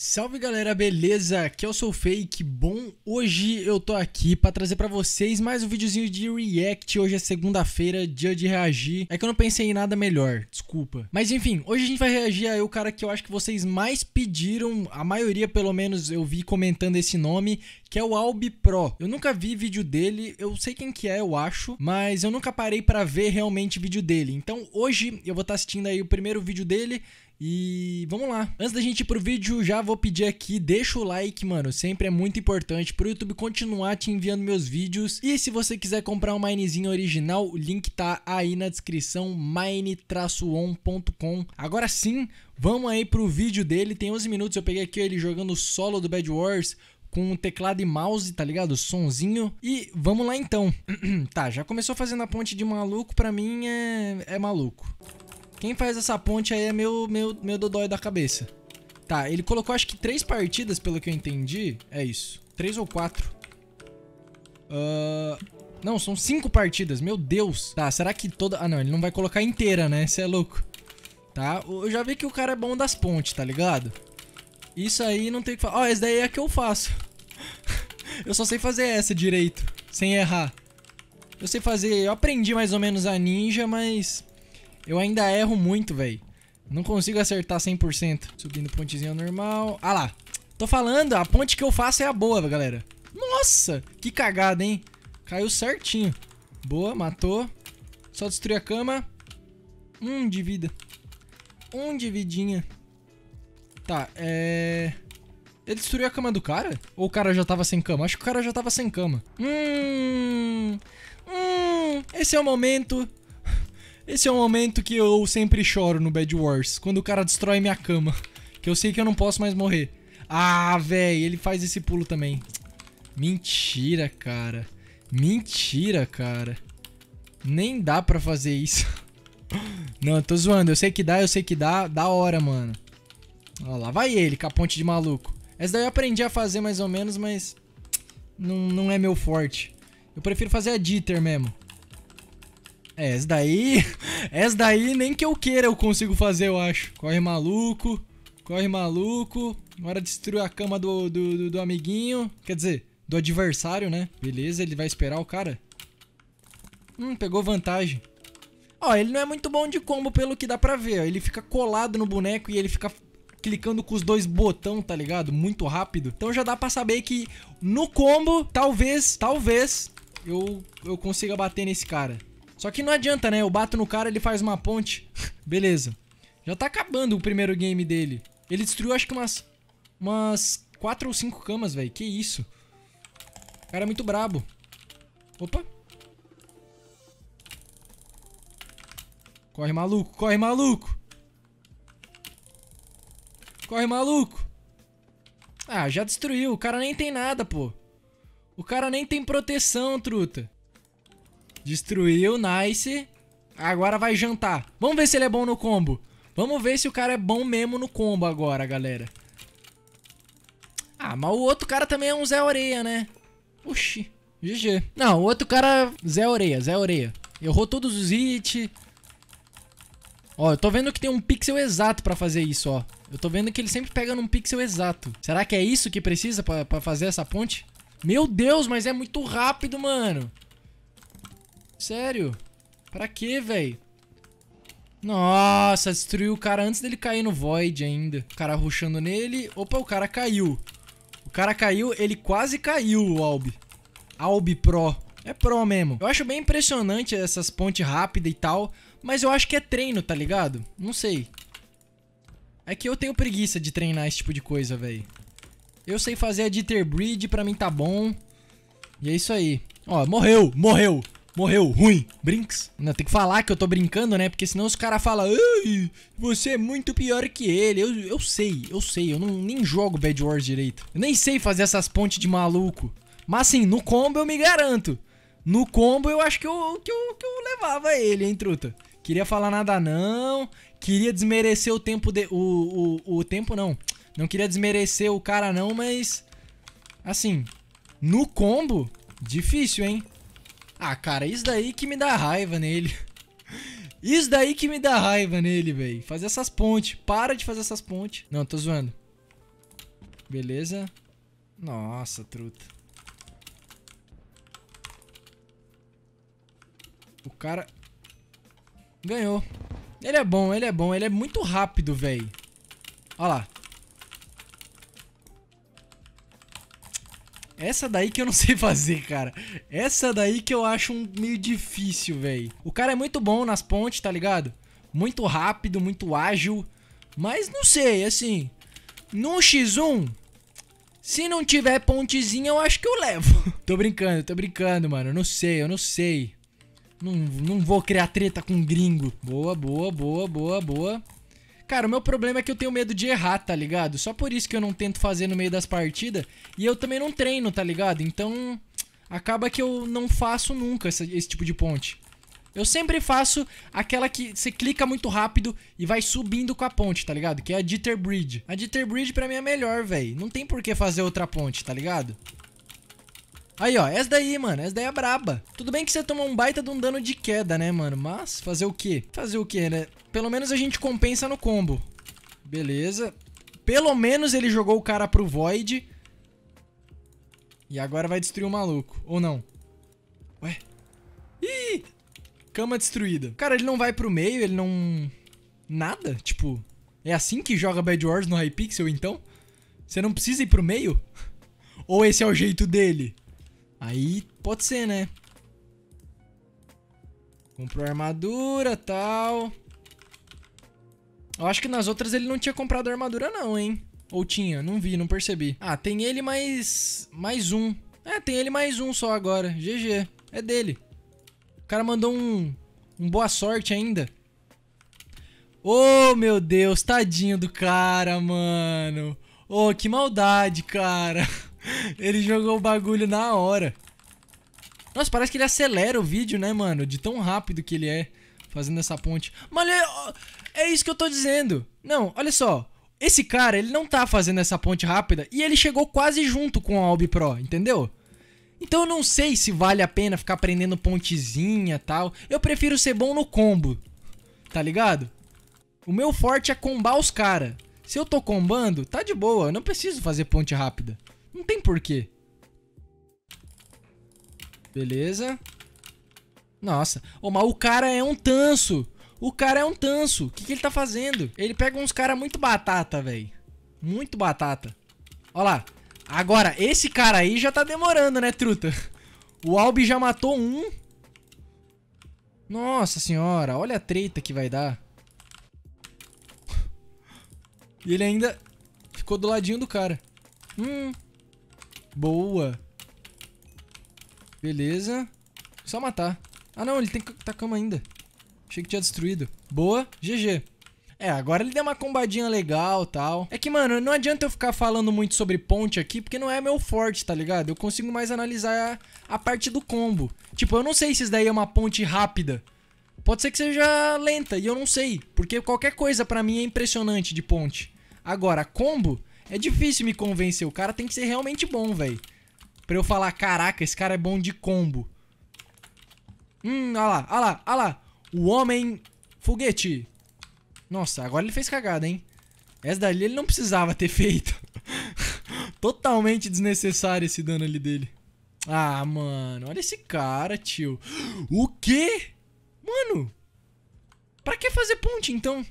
Salve galera, beleza? Aqui eu é sou Fake, bom? Hoje eu tô aqui para trazer para vocês mais um videozinho de react. Hoje é segunda-feira, dia de reagir. É que eu não pensei em nada melhor, desculpa. Mas enfim, hoje a gente vai reagir aí o cara que eu acho que vocês mais pediram, a maioria pelo menos eu vi comentando esse nome, que é o Albi Pro. Eu nunca vi vídeo dele, eu sei quem que é, eu acho, mas eu nunca parei para ver realmente vídeo dele. Então hoje eu vou estar tá assistindo aí o primeiro vídeo dele e vamos lá. Antes da gente ir pro vídeo, já vou pedir aqui, deixa o like, mano. Sempre é muito importante pro YouTube continuar te enviando meus vídeos. E se você quiser comprar um minezinho original, o link tá aí na descrição, mine-on.com. Agora sim, vamos aí pro vídeo dele. Tem 11 minutos, eu peguei aqui ele jogando solo do Bad Wars com um teclado e mouse, tá ligado? Sonzinho. E vamos lá então. tá, já começou fazendo a ponte de maluco, pra mim é, é maluco. Quem faz essa ponte aí é meu, meu, meu dodói da cabeça. Tá, ele colocou acho que três partidas, pelo que eu entendi. É isso. Três ou quatro. Uh, não, são cinco partidas. Meu Deus. Tá, será que toda... Ah, não. Ele não vai colocar inteira, né? Você é louco. Tá? Eu já vi que o cara é bom das pontes, tá ligado? Isso aí não tem que falar. Ó, oh, essa daí é a que eu faço. eu só sei fazer essa direito. Sem errar. Eu sei fazer... Eu aprendi mais ou menos a ninja, mas... Eu ainda erro muito, velho. Não consigo acertar 100%. Subindo pontezinha normal. Ah lá. Tô falando, a ponte que eu faço é a boa, galera. Nossa, que cagada, hein? Caiu certinho. Boa, matou. Só destruir a cama. Um de vida. Um de vidinha. Tá, é... Ele destruiu a cama do cara? Ou o cara já tava sem cama? Acho que o cara já tava sem cama. Hum... Hum... Esse é o momento esse é o momento que eu sempre choro no Bad Wars, quando o cara destrói minha cama, que eu sei que eu não posso mais morrer. Ah, velho, ele faz esse pulo também. Mentira, cara. Mentira, cara. Nem dá pra fazer isso. Não, eu tô zoando. Eu sei que dá, eu sei que dá. Da hora, mano. Ó, lá vai ele, ponte de maluco. Essa daí eu aprendi a fazer mais ou menos, mas... Não, não é meu forte. Eu prefiro fazer a Dieter mesmo. É, essa daí. Essa daí nem que eu queira eu consigo fazer, eu acho. Corre maluco. Corre maluco. Hora de destruir a cama do, do, do, do amiguinho. Quer dizer, do adversário, né? Beleza, ele vai esperar o cara. Hum, pegou vantagem. Ó, ele não é muito bom de combo pelo que dá pra ver, ó. Ele fica colado no boneco e ele fica clicando com os dois botão, tá ligado? Muito rápido. Então já dá pra saber que no combo, talvez, talvez, eu, eu consiga bater nesse cara. Só que não adianta, né? Eu bato no cara, ele faz uma ponte. Beleza. Já tá acabando o primeiro game dele. Ele destruiu acho que umas... Umas quatro ou cinco camas, velho. Que isso. O cara é muito brabo. Opa. Corre, maluco. Corre, maluco. Corre, maluco. Ah, já destruiu. O cara nem tem nada, pô. O cara nem tem proteção, truta. Destruiu, nice. Agora vai jantar. Vamos ver se ele é bom no combo. Vamos ver se o cara é bom mesmo no combo agora, galera. Ah, mas o outro cara também é um Zé Oreia, né? Oxi, GG. Não, o outro cara Zé Oreia, Zé Oreia. Errou todos os hits. Ó, eu tô vendo que tem um pixel exato pra fazer isso, ó. Eu tô vendo que ele sempre pega num pixel exato. Será que é isso que precisa pra, pra fazer essa ponte? Meu Deus, mas é muito rápido, mano. Sério? Pra quê, velho? Nossa, destruiu o cara antes dele cair no Void ainda. O cara ruxando nele. Opa, o cara caiu. O cara caiu, ele quase caiu, o Albi. Albi Pro. É Pro mesmo. Eu acho bem impressionante essas pontes rápidas e tal, mas eu acho que é treino, tá ligado? Não sei. É que eu tenho preguiça de treinar esse tipo de coisa, velho. Eu sei fazer a Dieter Breed, pra mim tá bom. E é isso aí. Ó, morreu, morreu. Morreu, ruim, brinks. Não, tem que falar que eu tô brincando, né? Porque senão os caras falam, ai, você é muito pior que ele. Eu, eu sei, eu sei, eu não, nem jogo Bad Wars direito. Eu nem sei fazer essas pontes de maluco. Mas assim, no combo eu me garanto. No combo eu acho que eu, que eu, que eu levava ele, hein, truta. Queria falar nada não, queria desmerecer o tempo de... O, o, o tempo não. Não queria desmerecer o cara não, mas... Assim, no combo, difícil, hein? Ah, cara, isso daí que me dá raiva nele. Isso daí que me dá raiva nele, velho. Fazer essas pontes. Para de fazer essas pontes. Não, tô zoando. Beleza. Nossa, truta. O cara... Ganhou. Ele é bom, ele é bom. Ele é muito rápido, velho. Olha lá. Essa daí que eu não sei fazer, cara. Essa daí que eu acho um meio difícil, velho. O cara é muito bom nas pontes, tá ligado? Muito rápido, muito ágil. Mas não sei, assim... No X1, se não tiver pontezinha, eu acho que eu levo. tô brincando, tô brincando, mano. Eu não sei, eu não sei. Não, não vou criar treta com gringo. Boa, boa, boa, boa, boa. Cara, o meu problema é que eu tenho medo de errar, tá ligado? Só por isso que eu não tento fazer no meio das partidas. E eu também não treino, tá ligado? Então, acaba que eu não faço nunca esse, esse tipo de ponte. Eu sempre faço aquela que você clica muito rápido e vai subindo com a ponte, tá ligado? Que é a Jitter Bridge. A Jitter Bridge pra mim é melhor, velho. Não tem por que fazer outra ponte, tá ligado? Aí, ó, essa daí, mano, essa daí é braba. Tudo bem que você tomou um baita de um dano de queda, né, mano? Mas fazer o quê? Fazer o quê, né? Pelo menos a gente compensa no combo. Beleza. Pelo menos ele jogou o cara pro Void. E agora vai destruir o maluco. Ou não? Ué? Ih! Cama destruída. Cara, ele não vai pro meio, ele não... Nada? Tipo, é assim que joga Bad Wars no Hypixel, então? Você não precisa ir pro meio? Ou esse é o jeito dele? Aí pode ser, né? Comprou armadura, tal. Eu acho que nas outras ele não tinha comprado armadura não, hein? Ou tinha? Não vi, não percebi. Ah, tem ele mais... Mais um. É, tem ele mais um só agora. GG. É dele. O cara mandou um... Um boa sorte ainda. Oh, meu Deus. Tadinho do cara, mano. Oh, que maldade, cara. Ele jogou o bagulho na hora. Nossa, parece que ele acelera o vídeo, né, mano? De tão rápido que ele é fazendo essa ponte. Mas é isso que eu tô dizendo. Não, olha só. Esse cara, ele não tá fazendo essa ponte rápida e ele chegou quase junto com a Albi Pro, entendeu? Então eu não sei se vale a pena ficar prendendo pontezinha tal. Eu prefiro ser bom no combo, tá ligado? O meu forte é combar os cara. Se eu tô combando, tá de boa, eu não preciso fazer ponte rápida. Não tem porquê. Beleza. Nossa. Ô, mas o cara é um tanso. O cara é um tanso. O que, que ele tá fazendo? Ele pega uns caras muito batata, velho. Muito batata. Ó lá. Agora, esse cara aí já tá demorando, né, truta? O Albi já matou um. Nossa senhora, olha a treta que vai dar. E ele ainda ficou do ladinho do cara. Hum. Boa. Beleza. Só matar. Ah, não, ele tem tá cama ainda. Achei que tinha destruído. Boa. GG. É, agora ele deu uma combadinha legal tal. É que, mano, não adianta eu ficar falando muito sobre ponte aqui, porque não é meu forte, tá ligado? Eu consigo mais analisar a, a parte do combo. Tipo, eu não sei se isso daí é uma ponte rápida. Pode ser que seja lenta, e eu não sei. Porque qualquer coisa pra mim é impressionante de ponte. Agora, combo, é difícil me convencer. O cara tem que ser realmente bom, velho. Pra eu falar, caraca, esse cara é bom de combo. Hum, olha lá, olha lá, olha lá. O homem foguete. Nossa, agora ele fez cagada, hein? Essa dali ele não precisava ter feito. Totalmente desnecessário esse dano ali dele. Ah, mano, olha esse cara, tio. O quê? Mano, pra que fazer ponte, então?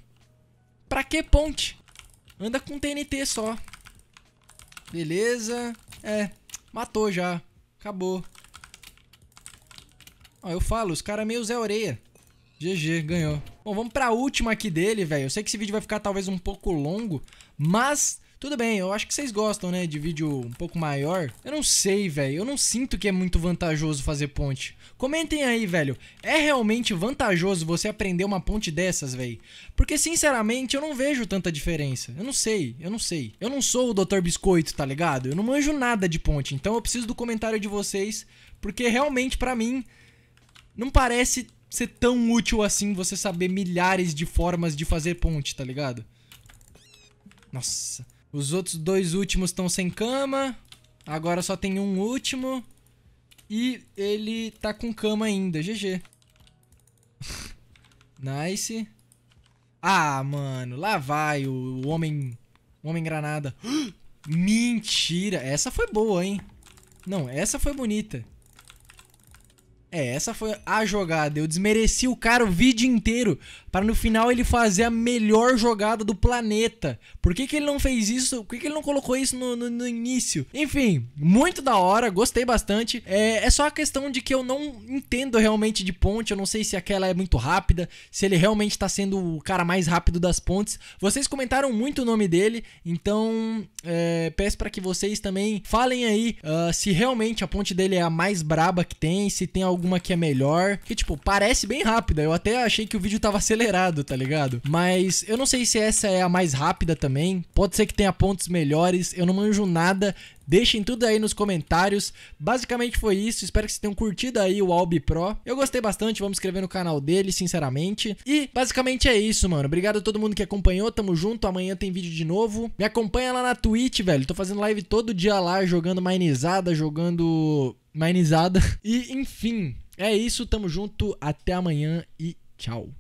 Pra que ponte? Anda com TNT só. Beleza. É, matou já. Acabou. Ó, eu falo, os caras é meio Zé oreia GG, ganhou. Bom, vamos pra última aqui dele, velho. Eu sei que esse vídeo vai ficar talvez um pouco longo, mas tudo bem, eu acho que vocês gostam, né, de vídeo um pouco maior. Eu não sei, velho, eu não sinto que é muito vantajoso fazer ponte. Comentem aí, velho, é realmente vantajoso você aprender uma ponte dessas, velho? Porque, sinceramente, eu não vejo tanta diferença. Eu não sei, eu não sei. Eu não sou o Dr. Biscoito, tá ligado? Eu não manjo nada de ponte, então eu preciso do comentário de vocês, porque realmente, para mim, não parece ser tão útil assim você saber milhares de formas de fazer ponte, tá ligado? Nossa. Os outros dois últimos estão sem cama. Agora só tem um último. E ele tá com cama ainda. GG. nice. Ah, mano. Lá vai o homem... O homem granada. Mentira. Essa foi boa, hein? Não, essa foi bonita. É, essa foi a jogada. Eu desmereci o cara o vídeo inteiro para no final ele fazer a melhor jogada do planeta. Por que, que ele não fez isso? Por que, que ele não colocou isso no, no, no início? Enfim, muito da hora, gostei bastante. É, é só a questão de que eu não entendo realmente de ponte. Eu não sei se aquela é muito rápida, se ele realmente tá sendo o cara mais rápido das pontes. Vocês comentaram muito o nome dele, então é, peço para que vocês também falem aí uh, se realmente a ponte dele é a mais braba que tem, se tem algum alguma que é melhor. Que, tipo, parece bem rápida. Eu até achei que o vídeo tava acelerado, tá ligado? Mas eu não sei se essa é a mais rápida também. Pode ser que tenha pontos melhores. Eu não manjo nada Deixem tudo aí nos comentários. Basicamente foi isso. Espero que vocês tenham curtido aí o Albi Pro. Eu gostei bastante, vamos escrever no canal dele, sinceramente. E basicamente é isso, mano. Obrigado a todo mundo que acompanhou. Tamo junto. Amanhã tem vídeo de novo. Me acompanha lá na Twitch, velho. Tô fazendo live todo dia lá, jogando mainizada jogando mainizada E enfim, é isso. Tamo junto. Até amanhã e tchau.